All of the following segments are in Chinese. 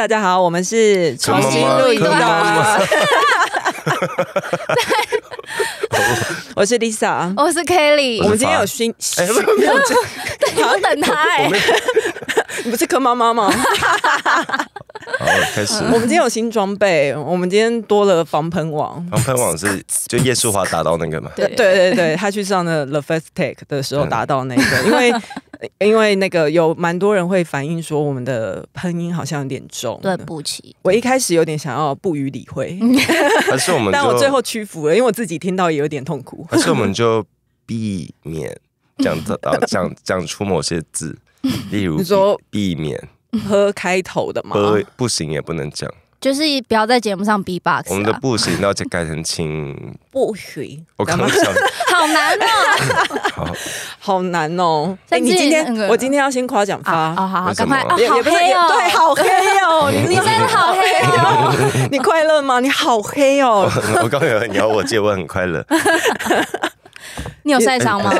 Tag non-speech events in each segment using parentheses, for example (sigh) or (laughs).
大家好，我们是重新录一段了。(laughs) 我是 Lisa，我是 Kelly。我们今天有新，哎，不 (laughs) 要等他哎，(laughs) 你不是柯妈妈吗？好，开始。我们今天有新装备，我们今天多了防喷网。防喷网是就叶淑华达到那个吗？对对对，他去上的 The First Take 的时候达到那个，因为。因为那个有蛮多人会反映说，我们的喷音好像有点重。对不起，我一开始有点想要不予理会，(laughs) 但 (laughs) 是我们，但我最后屈服了，因为我自己听到也有点痛苦。可是我们 (laughs) 就避免讲到讲讲出某些字，例如说避免喝开头的嘛。喝不行也不能讲。就是不要在节目上逼霸。我们的不行，那就改成请。不许。我刚刚想，(laughs) 好难哦。(laughs) 好，好难哦。哎、你今天，我今天要先夸奖他。哦，好好，赶快。好黑哦！对，好黑哦！(laughs) 你真的好黑哦！你快乐吗？你好黑哦！我刚有要我接，晚很快乐。你有晒伤吗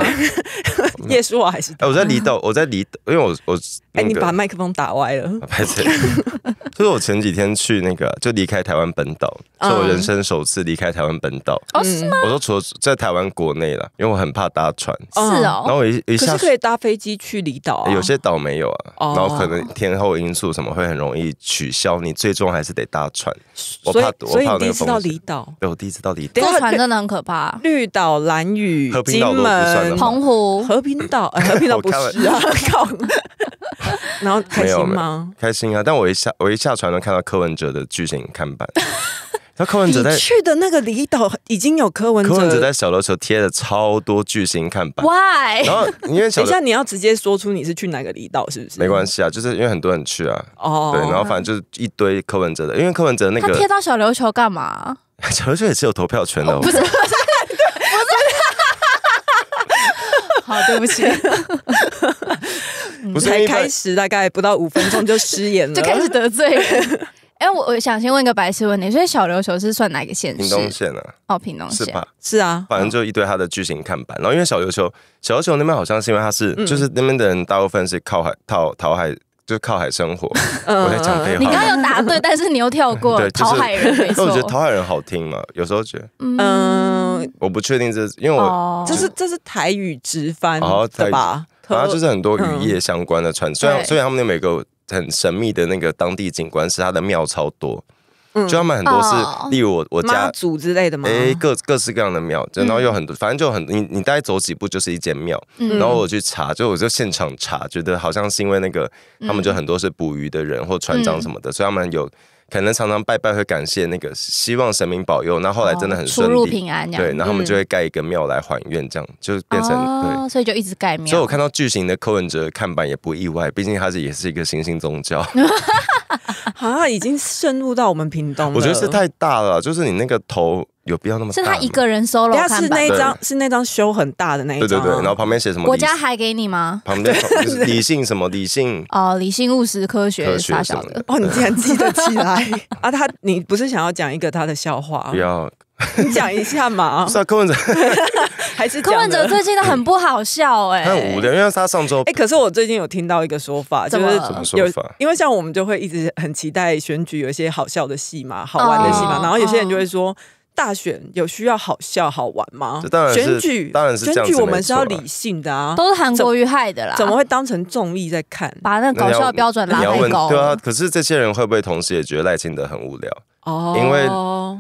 y e 我还是。我在离岛，我在离岛，因为我我。哎，你把麦克风打歪了。拍成。就是我前几天去那个，就离开台湾本岛。是我人生首次离开台湾本岛哦，是吗？我说除了在台湾国内了，因为我很怕搭船，是哦。然后我一一下可是可以搭飞机去离岛，有些岛没有啊，然后可能天候因素什么会很容易取消，你最终还是得搭船。我怕我怕那个第一次到离岛。对，我第一次到离坐船真的很可怕。绿岛、蓝屿、平门、澎湖、和平岛，和平岛 (laughs) 不是啊！我 (laughs) 靠，然后开心吗？开心啊！但我一下我一下船能看到柯文哲的剧情看板。那柯文哲在去的那个离岛已经有柯文哲在小琉球贴了超多巨星看板，Why？然后因为等一下你要直接说出你是去哪个离岛，是不是？没关系啊，就是因为很多人去啊。哦。对，然后反正就是一堆柯文哲的，因为柯文哲那个他贴到小琉球干嘛？(laughs) 小琉球也是有投票权的，不是不是 (laughs) 好，对不起。不是一开始大概不到五分钟就失言了，(laughs) 就开始得罪哎，我我想先问一个白痴问题，所以小琉球是算哪个县？屏东县啊，哦，屏东县是吧？是啊，反正就一堆它的剧情看板。然后因为小琉球，小琉球那边好像是因为它是，就是那边的人大部分是靠海、靠淘海，就是靠海生活。我在讲废话。你刚刚有答对，但是你又跳过。对，淘海人，因 (laughs) 我觉得淘海人好听嘛，有时候觉得，嗯，我不确定这，因为我这是这是台语直翻的吧？然后就是很多渔业相关的船，虽然虽然他们那每个。很神秘的那个当地景观是他的庙超多，就他们很多是，例如我我家祖之类的吗？哎，各各式各样的庙，然后有很多，反正就很你你大概走几步就是一间庙，然后我去查，就我就现场查，觉得好像是因为那个他们就很多是捕鱼的人或船长什么的，所以他们有。可能常常拜拜会感谢那个，希望神明保佑。那后来真的很出入平安，对，然后他们就会盖一个庙来还愿，这样就变成哦，所以就一直盖庙。所以我看到巨型的柯文哲看板也不意外，毕竟他是也是一个新兴宗教。(laughs) (laughs) 啊，已经深入到我们屏东。我觉得是太大了，就是你那个头有必要那么？是他一个人 solo，不是那张，是那张修很大的那一张。对对对，然后旁边写什么？国家还给你吗？旁边理性什么？理性 (laughs) 哦，理性务实科学大小的。哦，你竟然记得起来 (laughs) 啊？他，你不是想要讲一个他的笑话？不要。你讲一下嘛？(laughs) 是啊，柯文哲 (laughs) 还是柯文哲最近都很不好笑哎，很无聊，因为他上周。哎，可是我最近有听到一个说法，就是怎么说法？因为像我们就会一直很期待选举有一些好笑的戏嘛，好玩的戏嘛。然后有些人就会说，大选有需要好笑好玩吗？选举当然是选举，我们是要理性的啊，都是韩国瑜害的啦，怎么会当成综艺在看？把那搞笑标准拉太高，对啊。可是这些人会不会同时也觉得赖清德很无聊？哦，因为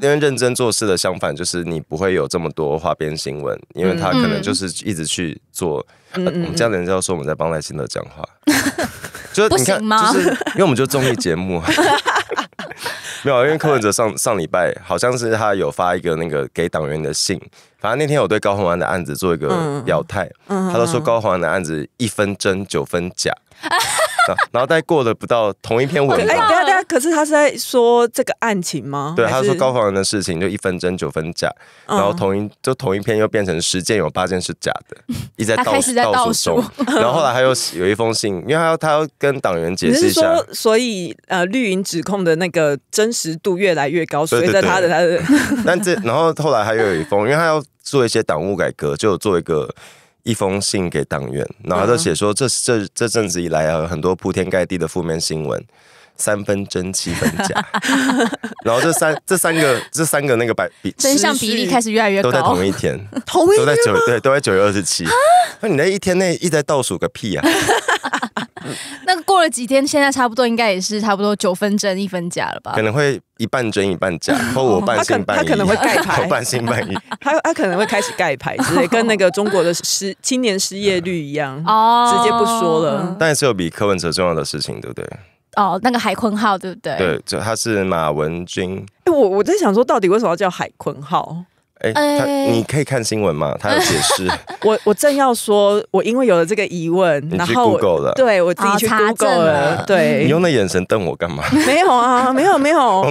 因为认真做事的，相反就是你不会有这么多花边新闻，因为他可能就是一直去做。我们家样的人要说我们在帮赖清德讲话，(laughs) 就是你看，就是因为我们就综艺节目。(laughs) 没有，因为柯文哲上上礼拜好像是他有发一个那个给党员的信，反正那天我对高宏安的案子做一个表态，他都说高宏安的案子一分真九分假。然后再过了不到同一篇文哎，对啊对啊！可是他是在说这个案情吗？对，他说高仿人的事情就一分真九分假，然后同一就同一篇又变成十件有八件是假的，一直在倒倒收。(laughs) 然后后来他又有一封信，因为他要他要跟党员解释一下。所以呃，绿营指控的那个真实度越来越高，随着他的他的。但这然后后来还有一封，因为他要做一些党务改革，就做一个。一封信给党员，然后他写说：“这这这阵子以来啊，很多铺天盖地的负面新闻。”三分真七分假，(laughs) 然后这三这三个这三个那个比真相比例开始越来越高，都在同一天，同一天都在九对都在九月二十七。那你那一天内一直在倒数个屁啊！(laughs) 那过了几天，现在差不多应该也是差不多九分真一分假了吧？可能会一半真一半假，(laughs) 或我半信半疑，他可能会盖牌，半信半疑，他他可能会开始盖牌，直接跟那个中国的失青年失业率一样，直接不说了。但是有比柯文哲重要的事情，对不对？哦，那个海坤号对不对？对，就他是马文君。哎，我我在想说，到底为什么要叫海坤号？哎，你可以看新闻吗？他有解释。(laughs) 我我正要说，我因为有了这个疑问，然后我对我自己去查证了。对，你用那眼神瞪我干嘛？没有啊，没有没有。(laughs)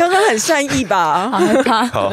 刚刚很善意吧，好，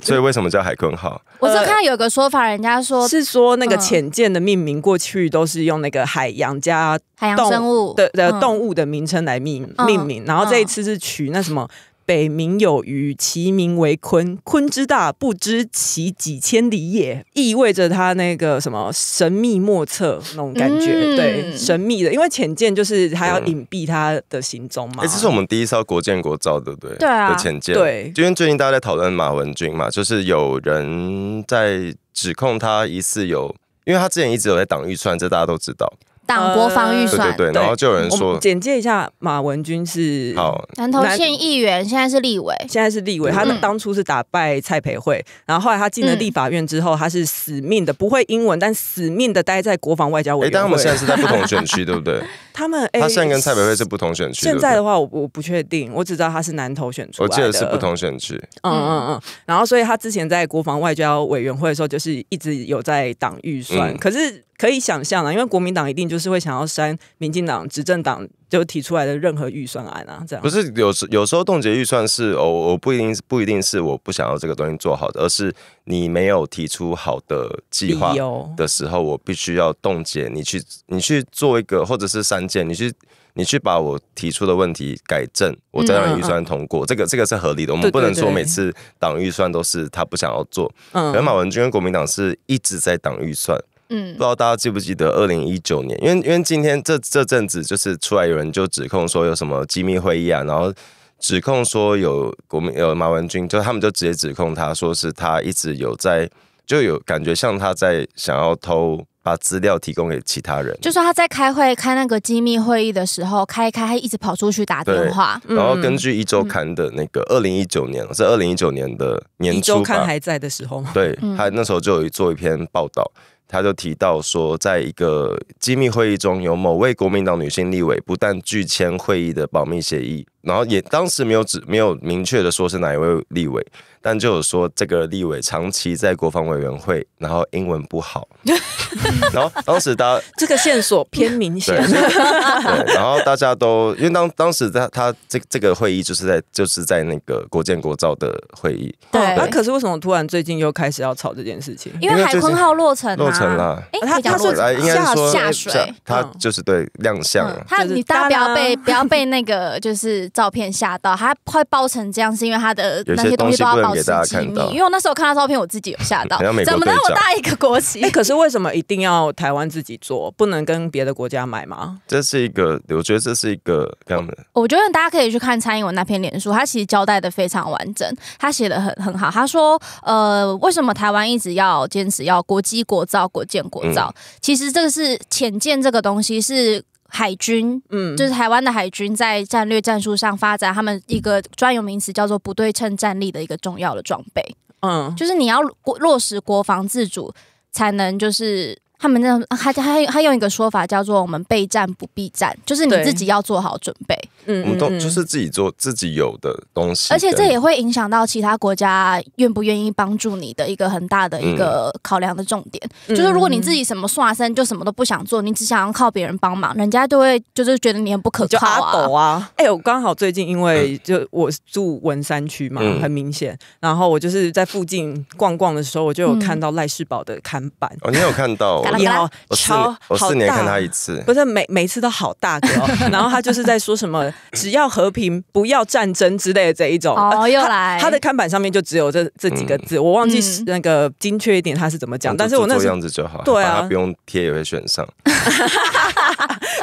(laughs) 所以为什么叫海坤号？我就看有个说法，人家说是说那个浅见的命名过去都是用那个海洋加海洋生物的的动物的名称来命命名，然后这一次是取那什么。北冥有鱼，其名为鲲。鲲之大，不知其几千里也。意味着它那个什么神秘莫测那种感觉，对，神秘的。因为浅见就是它要隐蔽它的行踪嘛。哎，这是我们第一艘国建国造，对不对？对啊，浅见。对，因为最近大家在讨论马文君嘛，就是有人在指控他疑似有，因为他之前一直有在挡预算，这大家都知道。党国防预算，然后就有人说，简介一下，马文君是南投县议员，现在是立委，现在是立委。他当初是打败蔡培慧，然后后来他进了立法院之后，他是死命的不会英文，但死命的待在国防外交委员会。当然，我们现在是在不同选区，(laughs) 对不对？他们他现在跟蔡培慧是不同选区。现在的话，我我不确定，我只知道他是南投选出来的，我记得是不同选区。嗯嗯嗯，然后所以他之前在国防外交委员会的时候，就是一直有在党预算，可是。可以想象啊，因为国民党一定就是会想要删民进党执政党就提出来的任何预算案啊，这样不是有时有时候冻结预算是我我不一定不一定是我不想要这个东西做好的，而是你没有提出好的计划的时候，我必须要冻结你去你去做一个或者是删减你去你去把我提出的问题改正，我再让预算通过，这个这个是合理的，我们不能说每次党预算都是他不想要做。嗯，而马文君跟国民党是一直在挡预算。嗯，不知道大家记不记得二零一九年？因为因为今天这这阵子就是出来有人就指控说有什么机密会议啊，然后指控说有国民有马文君，就他们就直接指控他说是他一直有在就有感觉像他在想要偷把资料提供给其他人，就说他在开会开那个机密会议的时候开一开，他一直跑出去打电话。然后根据一周刊的那个二零一九年，是二零一九年的年初刊还在的时候，对他那时候就有做一篇报道。他就提到说，在一个机密会议中，有某位国民党女性立委不但拒签会议的保密协议，然后也当时没有指、没有明确的说是哪一位立委。但就有说这个立委长期在国防委员会，然后英文不好，(laughs) 然后当时他这个线索偏明显，(laughs) 然后大家都因为当当时他他这这个会议就是在就是在那个国建国造的会议，对。那可是为什么突然最近又开始要吵这件事情？因为海坤号落成，落成了，哎，他说应该说下水，他就是对亮相。他你大家不要被不要被 (laughs) 那个就是照片吓到，他快爆成这样是因为他的那些东西都要爆。大家看到，因为我那时候看到照片，我自己有吓到，(laughs) 怎么那么大一个国旗？哎，可是为什么一定要台湾自己做，不能跟别的国家买吗？这是一个，我觉得这是一个这样的。我觉得大家可以去看蔡英文那篇脸书，他其实交代的非常完整，他写的很很好。他说，呃，为什么台湾一直要坚持要国际国造、国建国造？其实这个是浅见，这个东西是。海军，嗯，就是台湾的海军在战略战术上发展，他们一个专有名词叫做不对称战力的一个重要的装备，嗯，就是你要落实国防自主，才能就是。他们那还还还用一个说法叫做“我们备战不避战”，就是你自己要做好准备。嗯，我们都就是自己做自己有的东西，而且这也会影响到其他国家愿不愿意帮助你的一个很大的一个考量的重点。就是如果你自己什么刷身就什么都不想做，你只想要靠别人帮忙，人家都会就是觉得你很不可靠啊。狗啊！哎，我刚好最近因为就我住文山区嘛，很明显，然后我就是在附近逛逛的时候，我就有看到赖世宝的看板。哦，你有看到？(laughs) 年看超好大。不是每每次都好大，个，(laughs) 然后他就是在说什么“只要和平，不要战争”之类的这一种。哦，又来，他的看板上面就只有这这几个字，我忘记那个精确一点他是怎么讲。但是我那样子就好，对啊，不用贴也会选上。(laughs)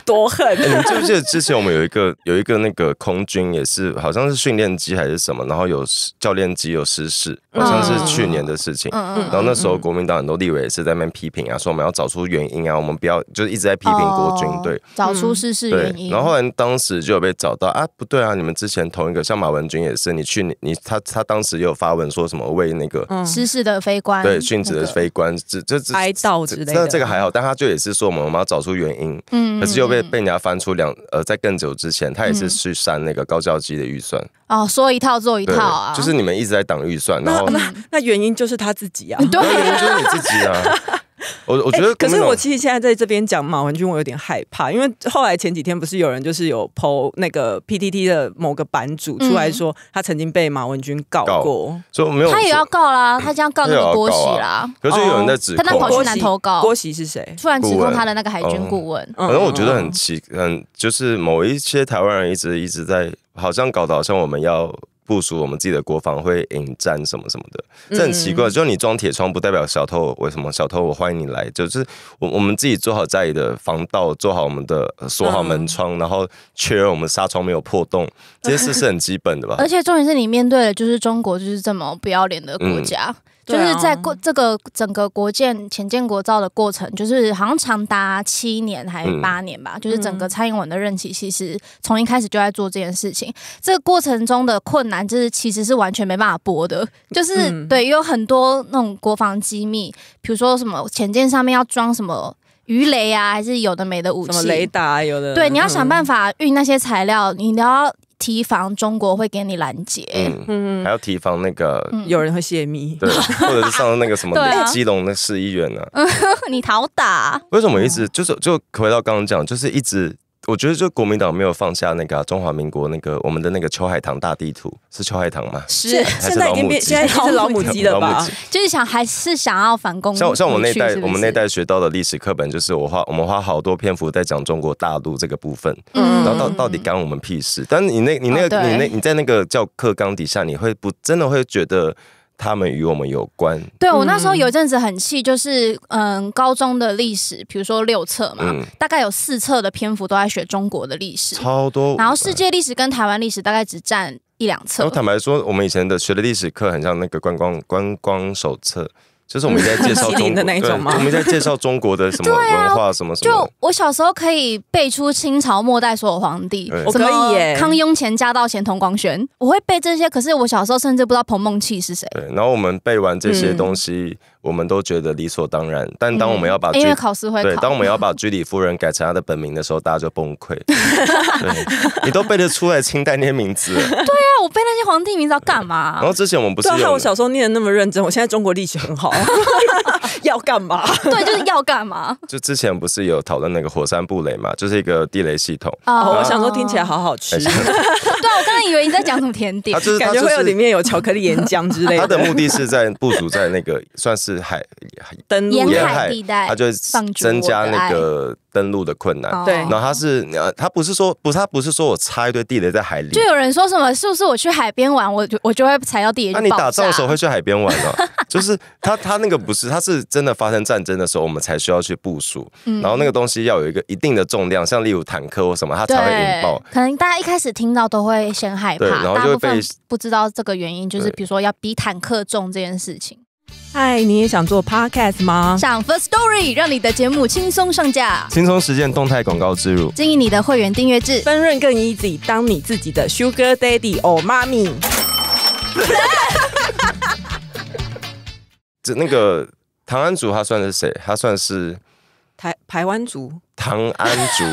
多恨！你记不记得之前我们有一个有一个那个空军也是好像是训练机还是什么，然后有教练机有失事，好像是去年的事情。然后那时候国民党很多立委也是在那边批评啊，说我们要找出原因啊，我们不要就是一直在批评国军队，找出失事原因。然后后来当时就有被找到啊，不对啊，你们之前同一个像马文军也是，你去你他他当时也有发文说什么为那个失事的飞官对殉职的飞官这这哀悼之类的，那这个还好，但他就也是说我们我们要找出原因，嗯，可是又被。被被人家翻出两呃，在更久之前，他也是去删那个高教机的预算哦，说一套做一套啊，就是你们一直在挡预算，然后那那原因就是他自己啊，(laughs) 对，就是你自己啊。(laughs) 我我觉得，可是我其实现在在这边讲马文君，我有点害怕，因为后来前几天不是有人就是有 PO 那个 PTT 的某个版主出来说，他曾经被马文君告过，说没有，他也要告啦，他这样告那个郭喜啦，可是有人在指控，那跑去南投告郭喜是谁？突然指控他的那个海军顾问，反正我觉得很奇，嗯，就是某一些台湾人一直一直在好像搞得好像我们要。部署我们自己的国防会引战什么什么的，这很奇怪。就你装铁窗，不代表小偷为什么小偷我欢迎你来，就是我我们自己做好自己的防盗，做好我们的锁好门窗，然后确认我们纱窗没有破洞，这些事是很基本的吧？(laughs) 而且重点是你面对的就是中国，就是这么不要脸的国家。就是在过这个整个国建前建国造的过程，就是好像长达七年还是八年吧。就是整个蔡英文的任期，其实从一开始就在做这件事情。这个过程中的困难，就是其实是完全没办法播的。就是对，有很多那种国防机密，比如说什么潜舰上面要装什么鱼雷啊，还是有的没的武器。什么雷达有的。对，你要想办法运那些材料，你都要。提防中国会给你拦截，嗯还要提防那个有人会泄密，对，或者是上那个什么基 (laughs) 隆的市议员呢？(laughs) 你逃打？为什么一直就是就回到刚刚讲，就是一直。我觉得就国民党没有放下那个中华民国那个我们的那个秋海棠大地图是秋海棠吗？是，现在已经变，现在是老母鸡了吧？(laughs) 就是想还是想要反攻，像像我们那代，我们那代学到的历史课本，就是我花我们花好多篇幅在讲中国大陆这个部分，嗯，然后到到底干我们屁事？但你那，你那个，你那你在那个教课纲底下，你会不真的会觉得？他们与我们有关。对我那时候有一阵子很气，就是嗯，高中的历史，比如说六册嘛，大概有四册的篇幅都在学中国的历史，超多。然后世界历史跟台湾历史大概只占一两册。我坦白说，我们以前的学的历史课很像那个观光观光手册。就是我们在介绍 (laughs) 中的那一种吗？我们在介绍中国的什么文化，什么什么？就我小时候可以背出清朝末代所有皇帝，我可以康雍乾嘉道乾同光宣，我会背这些。可是我小时候甚至不知道彭梦琪是谁。对，然后我们背完这些东西。我们都觉得理所当然，但当我们要把因为考试会考，当我们要把居里夫人改成她的本名的时候，大家就崩溃。对，(laughs) 你都背得出来清代那些名字？对啊，我背那些皇帝名字要干嘛？然 (laughs) 后之前我们不是有，还我小时候念的那么认真，我现在中国历史很好。(laughs) 要干嘛？对，就是要干嘛？就之前不是有讨论那个火山布雷嘛，就是一个地雷系统啊。我想说听起来好好吃。对，啊，我刚才以为你在讲什么甜点，就是、感觉会有里面有巧克力岩浆之类的。他的目的是在部署在那个算是。海登陆沿海地带，它就增加那个登陆的困难。对，然后它是呃，它不是说，不，是它不是说我插一堆地雷在海里。就有人说什么，是不是我去海边玩，我我就会踩到地雷？那你打仗的时候会去海边玩吗？(laughs) 就是它它那个不是，它是真的发生战争的时候，我们才需要去部署。然后那个东西要有一个一定的重量，像例如坦克或什么，它才会引爆。可能大家一开始听到都会先害怕，然后就会被不知道这个原因，就是比如说要比坦克重这件事情。嗨，你也想做 podcast 吗？上 First Story，让你的节目轻松上架，轻松实现动态广告植入，经营你的会员订阅制，分润更 easy。当你自己的 sugar daddy or 咪。哈 m m y 这那个唐安族他算是谁？他算是台台湾族？唐安族？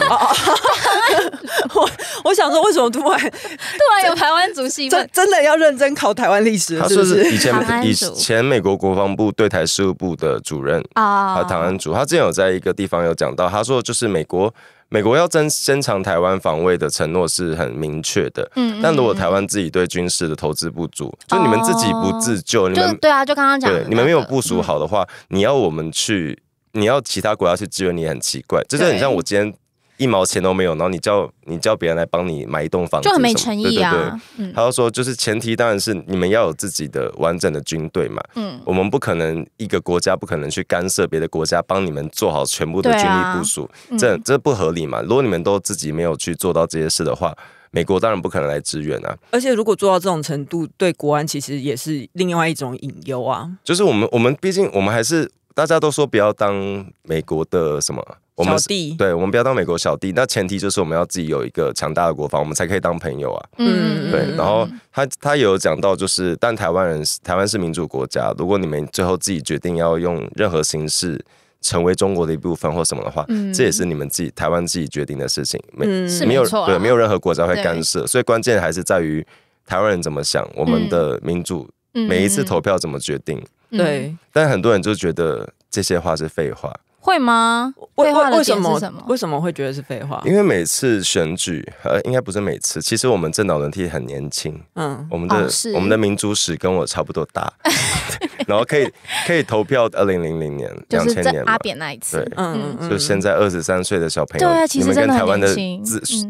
(laughs) 我我想说，为什么突然 (laughs) 突然有台湾族席？奋？真的要认真考台湾历史？他说是以前以前美国国防部对台事务部的主任啊，唐安主。他之前有在一个地方有讲到，他说就是美国美国要增增强台湾防卫的承诺是很明确的，嗯，但如果台湾自己对军事的投资不足，就你们自己不自救，你们对啊，就刚刚讲，对，你们没有部署好的话，你要我们去，你要其他国家去支援你，很奇怪，就是很像我今天。一毛钱都没有，然后你叫你叫别人来帮你买一栋房子，就很没诚意啊。他就说，就是前提当然是你们要有自己的完整的军队嘛。嗯，我们不可能一个国家不可能去干涉别的国家，帮你们做好全部的军力部署，这这不合理嘛。如果你们都自己没有去做到这些事的话，美国当然不可能来支援啊。而且如果做到这种程度，对国安其实也是另外一种隐忧啊。就是我们我们毕竟我们还是大家都说不要当美国的什么。小弟，对，我们不要当美国小弟。那前提就是我们要自己有一个强大的国防，我们才可以当朋友啊。嗯，对。然后他他有讲到，就是但台湾人，台湾是民主国家。如果你们最后自己决定要用任何形式成为中国的一部分或什么的话，这也是你们自己台湾自己决定的事情。没，没有对，没有任何国家会干涉。所以关键还是在于台湾人怎么想，我们的民主每一次投票怎么决定。对，但很多人就觉得这些话是废话。会吗？为为什么？为什么会觉得是废话？因为每次选举，呃，应该不是每次。其实我们政党人替很年轻，嗯，我们的我们的民主史跟我差不多大，(laughs) 然后可以可以投票。二零零零年两千年阿扁那一次，对，嗯，就现在二十三岁的小朋友，对啊，其实湾的很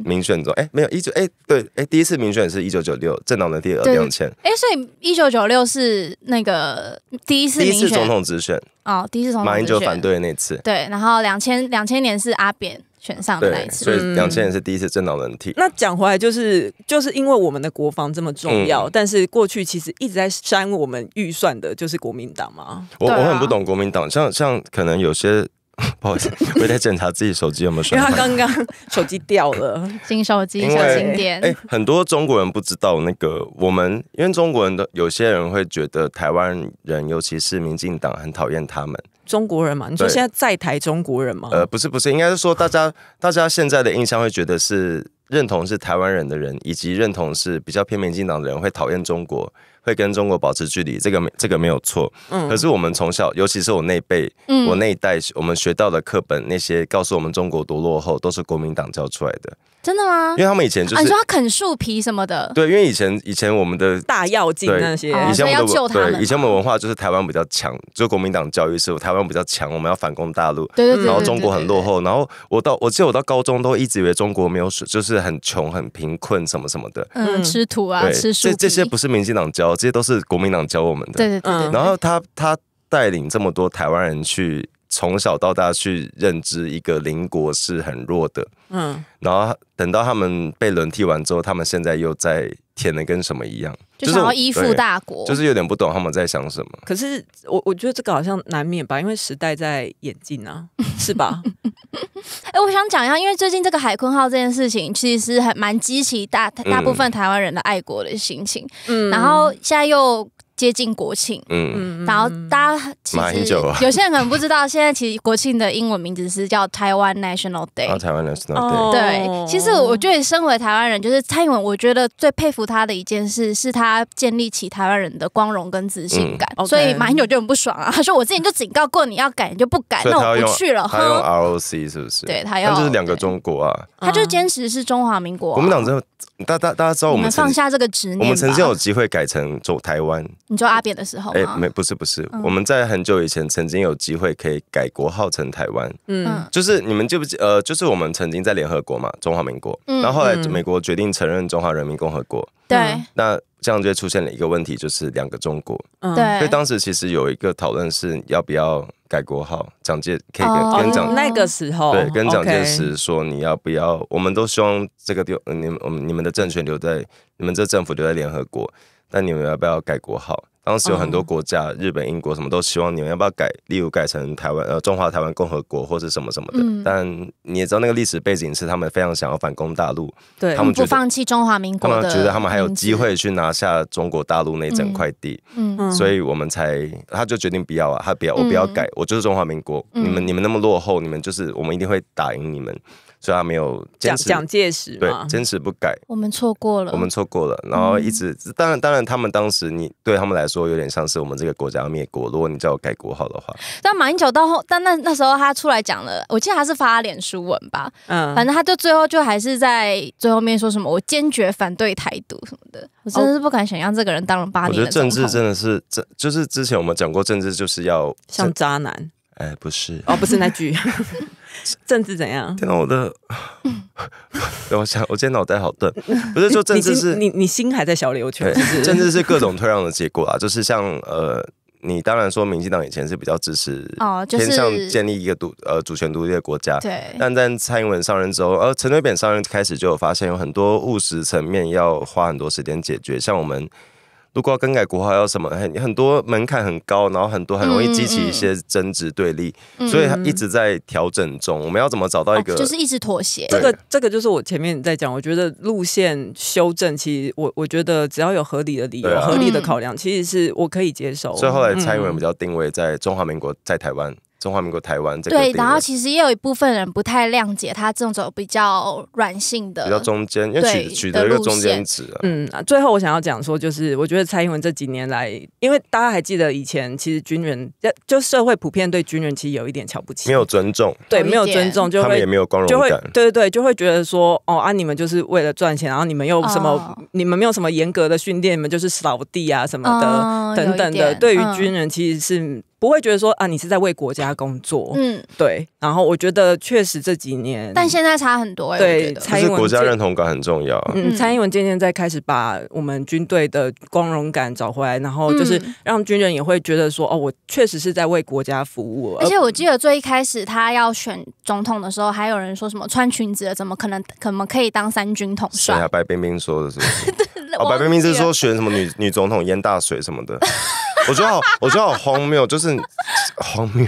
民选中，哎，没有一九哎对哎，第一次民选是一九九六，政党人梯二两千，哎，所以一九九六是那个第一次第一次总统直选啊，第一次马英九反对那次。对，然后两千两千年是阿扁选上的，次，所以两千年是第一次政党轮替。那讲回来，就是就是因为我们的国防这么重要，但是过去其实一直在删我们预算的，就是国民党嘛。我我很不懂国民党，像像可能有些 (laughs) 不好意思，我在检查自己手机有没有摔，刚刚 (laughs) 手机掉了，新手机小心点。哎，很多中国人不知道那个我们，因为中国人的有些人会觉得台湾人，尤其是民进党，很讨厌他们。中国人嘛，你说现在在台中国人吗？呃，不是不是，应该是说大家 (laughs) 大家现在的印象会觉得是认同是台湾人的人，以及认同是比较偏民进党的人会讨厌中国，会跟中国保持距离。这个没这个没有错。嗯，可是我们从小，尤其是我那辈，我那一代，我们学到的课本那些告诉我们中国多落后，都是国民党教出来的。真的吗？因为他们以前就是你说他啃树皮什么的。对，因为以前以前我们的大药剂那些，以前我要救他们。对，以前我们文化就是台湾比较强，就国民党教育是台湾比较强，我们要反攻大陆。对然后中国很落后。然后我到我记得我到高中都一直以为中国没有水，就是很穷很贫困什么什么的，嗯，吃土啊，吃树。这这些不是民进党教，这些都是国民党教我们的。对对对对。然后他他带领这么多台湾人去。从小到大去认知一个邻国是很弱的，嗯，然后等到他们被轮替完之后，他们现在又在填的跟什么一样，就是依附大国，就是有点不懂他们在想什么。可是我我觉得这个好像难免吧，因为时代在演进啊，(laughs) 是吧？哎，我想讲一下，因为最近这个海坤号这件事情，其实很蛮激起大大部分台湾人的爱国的心情，嗯，然后现在又。接近国庆，嗯，然后大家其实有些人可能不知道，现在其实国庆的英文名字是叫台湾 n a t i o n a l Day。台湾 National Day，对。其实我觉得身为台湾人，就是蔡英文，我觉得最佩服他的一件事，是他建立起台湾人的光荣跟自信感。所以马英九就很不爽啊，他说：“我之前就警告过你要改，你就不改，那我不去了。”他用 ROC 是不是？对，他用。就是两个中国啊。他就坚持是中华民国。国民党之道，大大大家知道我们放下这个执念，我们曾经有机会改成走台湾。你说阿扁的时候吗？哎，没，不是，不是，我们在很久以前曾经有机会可以改国号成台湾。嗯，就是你们记不呃，就是我们曾经在联合国嘛，中华民国。嗯，然后后来美国决定承认中华人民共和国。对。那这样就出现了一个问题，就是两个中国。对。所以当时其实有一个讨论是要不要改国号，蒋介可以跟蒋那个时候对跟蒋介石说，你要不要？我们都希望这个地方，你们我们你们的政权留在你们这政府留在联合国。那你们要不要改国号？当时有很多国家，日本、英国什么都希望你们要不要改，例如改成台湾呃中华台湾共和国或者什么什么的。但你也知道那个历史背景是他们非常想要反攻大陆，对他们不放弃中华民国，他们觉得他们还有机会去拿下中国大陆那整块地。嗯嗯。所以我们才他就决定不要啊，他不要我不要改，我就是中华民国。你们你们那么落后，你们就是我们一定会打赢你们。所以，他没有坚持蒋介石对坚持不改，我们错过了，我们错过了。然后一直，当然，当然，他们当时，你对他们来说，有点像是我们这个国家要灭国。如果你叫我改国号的话，但马英九到后，但那那时候他出来讲了，我记得他是发脸书文吧，嗯，反正他就最后就还是在最后面说什么，我坚决反对台独什么的，我真的是不敢想象这个人当了八年。我觉得政治真的是，这就是之前我们讲过，政治就是要像渣男，哎，不是哦，不是那句。(laughs) (laughs) 政治怎样？天哪，我的，(laughs) 我想我今天脑袋好钝，(laughs) 不是说政治是，你你心还在小刘球，政治是各种退让的结果啊，就是像呃，你当然说民进党以前是比较支持，哦，偏向建立一个独呃主权独立的国家，对，但在蔡英文上任之后，呃，陈水扁上任开始就有发现有很多务实层面要花很多时间解决，像我们。如果要更改国号，要什么？很很多门槛很高，然后很多很容易激起一些争执对立，所以它一直在调整中。我们要怎么找到一个？就是一直妥协。这个这个就是我前面在讲，我觉得路线修正，其实我我觉得只要有合理的理由、合理的考量，其实是我可以接受。所以后来蔡英文比较定位在中华民国，在台湾。中华民国台湾这个。对，然后其实也有一部分人不太谅解他这种比较软性的，比较中间，取取得一个中间值。嗯，最后我想要讲说，就是我觉得蔡英文这几年来，因为大家还记得以前，其实军人就社会普遍对军人其实有一点瞧不起，没有尊重，对，没有尊重，他们也没有光荣感，对对对，就会觉得说，哦啊，你们就是为了赚钱，然后你们又什么，你们没有什么严格的训练，你们就是扫地啊什么的等等的，对于军人其实是。不会觉得说啊，你是在为国家工作。嗯，对。然后我觉得确实这几年，但现在差很多。对，就是国家认同感很重要。嗯，蔡英文渐渐在开始把我们军队的光荣感找回来，然后就是让军人也会觉得说，哦，我确实是在为国家服务。而且我记得最一开始他要选总统的时候，还有人说什么穿裙子怎么可能，怎么可以当三军统帅？对啊，白冰冰说的是。(laughs) 哦，白冰冰是说选什么女女总统淹大水什么的。(laughs) 我觉得好，我觉得好荒谬，就是荒谬。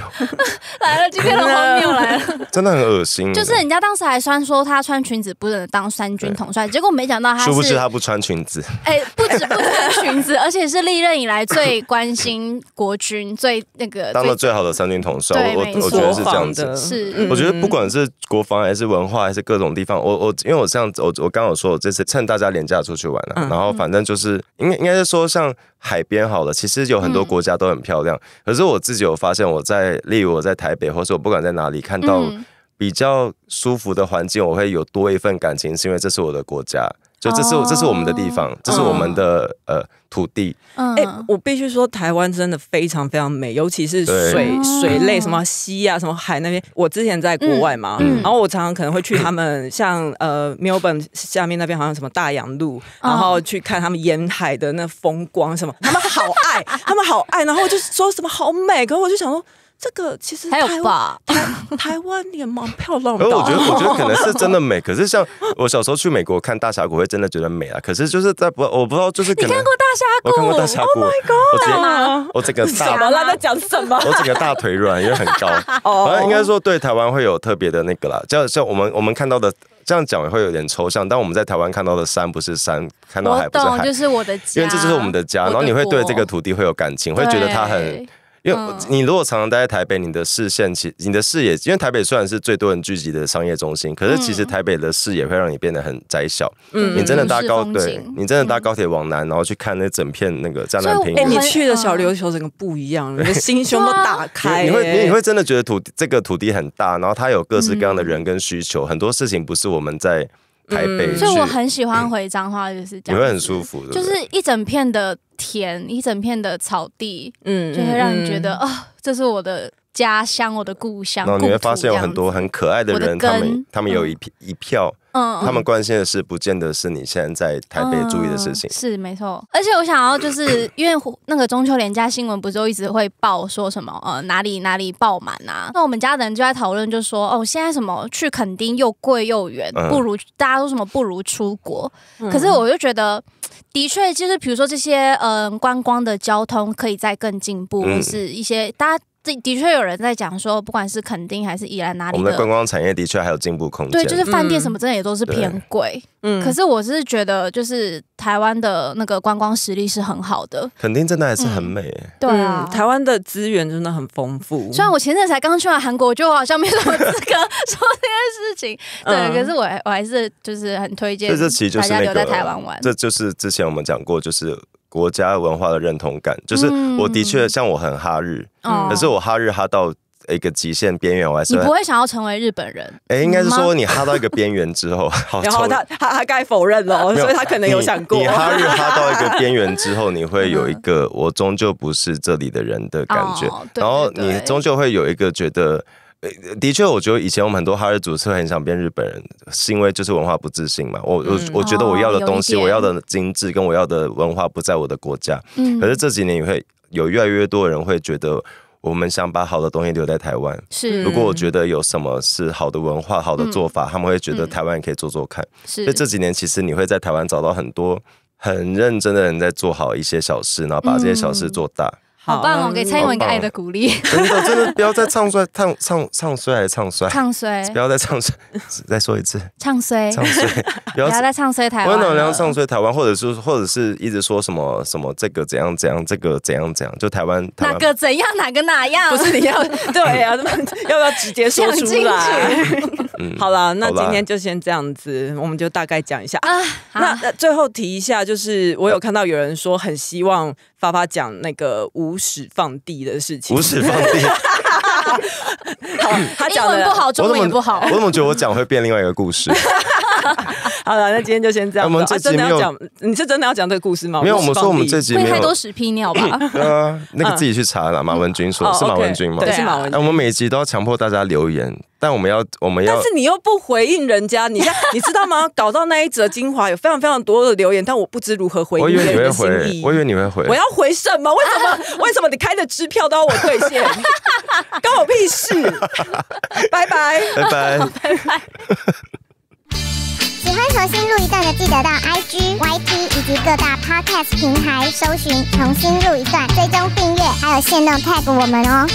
来了，今天的荒谬来了，(laughs) 真的很恶心。就是人家当时还穿说他穿裙子不能当三军统帅，结果没想到他是他不穿裙子。哎，不止不穿裙子，(laughs) 而且是历任以来最关心国军、最那个当了最好的三军统帅。我我觉得是这样子，是我觉得不管是国防还是文化还是各种地方，我我因为我这样子，我我刚有说这次趁大家廉价出去玩了，然后反正就是应该应该是说像。海边好了，其实有很多国家都很漂亮。可是我自己有发现，我在例如我在台北，或者我不管在哪里看到。比较舒服的环境，我会有多一份感情，是因为这是我的国家，就这是这是我们的地方，这是我们的呃土地。哎，我必须说，台湾真的非常非常美，尤其是水水类，什么溪啊，什么海那边。我之前在国外嘛，然后我常常可能会去他们像呃 Melbourne 下面那边，好像什么大洋路，然后去看他们沿海的那风光，什么他们好爱，他们好爱，然后就说什么好美，可我就想说。这个其实台有台 (laughs) 台湾也蛮漂亮。而我觉得，我觉得可能是真的 (laughs) 美。可是像我小时候去美国看大峡谷，会真的觉得美啊。可是就是在不，我不知道，就是你看过大峡谷？我看过大峡谷。Oh my god！我这 (laughs) 个……我个……大……我整个大腿软，因为很高。哦。应该说，对台湾会有特别的那个啦。像像我们我们看到的，这样讲也会有点抽象。但我们在台湾看到的山不是山，看到海不是海，就是我的，因为这就是我们的家。然后你会对这个土地会有感情，会觉得它很。因为你如果常常待在台北，你的视线其你的视野，因为台北虽然是最多人聚集的商业中心，可是其实台北的视野会让你变得很窄小。嗯，你真的搭高对，你真的搭高铁往南，然后去看那整片那个湛蓝平原。你去的小琉球整个不一样，(laughs) 你的心胸都打开。你会你会真的觉得土这个土地很大，然后它有各式各样的人跟需求，很多事情不是我们在。台北，所以我很喜欢回彰化，就是这样，很舒服就是一整片的田，一整片的草地，嗯，就会让你觉得啊，这是我的。家乡，我的故乡。后你会发现有很多很可爱的人，他们他们有一一票，嗯嗯，他们关心的事，不见得是你现在在台北注意的事情。是没错，而且我想要就是 (coughs) 因为那个中秋连假新闻，不就一直会报说什么呃哪里哪里爆满啊？那我们家的人就在讨论，就说哦现在什么去垦丁又贵又远，不如大家都什么不如出国？可是我就觉得，的确就是比如说这些嗯观光的交通可以再更进步，是一些大家。这的确有人在讲说，不管是肯定还是依然。哪里，我们的观光产业的确还有进步空间。对，就是饭店什么真的也都是偏贵。嗯，可是我是觉得，就是台湾的那个观光实力是很好的，肯定真的还是很美。对，台湾的资源真的很丰富。虽然我前阵才刚去完韩国，就好像没什么资格说这件事情。对，可是我我还是就是很推荐，这其实就是大家留在台湾玩。这就是之前我们讲过，就是。国家文化的认同感，就是我的确像我很哈日，可是我哈日哈到一个极限边缘，我还是不会想要成为日本人。哎，应该是说你哈到一个边缘之后，(laughs) 然后他他他该否认了，所以他可能有想过，你哈日哈到一个边缘之后，你会 (laughs) 有一个我终究不是这里的人的感觉，然后你终究会有一个觉得。的确，我觉得以前我们很多哈日族是很想变日本人，是因为就是文化不自信嘛。我我我觉得我要的东西，我要的精致跟我要的文化不在我的国家。嗯。可是这几年也会有越来越多人会觉得，我们想把好的东西留在台湾。是。如果我觉得有什么是好的文化、好的做法，他们会觉得台湾可以做做看。是。所以这几年，其实你会在台湾找到很多很认真的人在做好一些小事，然后把这些小事做大。好棒哦，给蔡英文一个爱的鼓励。真的，真的不要再唱衰，唱唱唱衰还是唱衰？唱衰，不要再唱衰，再说一次。唱衰，唱衰，(laughs) 不要再唱衰台湾。不要再唱衰台湾，或者是或者是一直说什么什么这个怎样怎样，这个怎样怎样，就台湾台湾。哪个怎样哪个哪样？不是你要对啊？要不要直接说出来？(laughs) 好了，那今天就先这样子，我们就大概讲一下。啊。那最后提一下，就是我有看到有人说很希望发发讲那个无始放地的事情。无始放地。(laughs) (laughs) 他讲文不好，中文不好。我怎么觉得我讲会变另外一个故事？(laughs) (laughs) 好了，那今天就先这样。我们这集没有讲，你是真的要讲这个故事吗？没有，我们说我们这集没有太多屎屁尿吧？(laughs) 啊，那个自己去查了。马文君说是马文君吗？对，是马文。君。我们每集都要强迫大家留言，但我们要我们要，但是你又不回应人家，你你知道吗？(laughs) 搞到那一则精华有非常非常多的留言，但我不知如何回应。我以为你会回，我以为你会回，我要回什么？为什么？为什么你开的支票都要我兑现？关我屁事！拜拜，拜拜，拜拜。喜欢重新录一段的，记得到 IG、YT 以及各大 Podcast 平台搜寻“重新录一段”，追踪订阅，还有限定 tag 我们哦。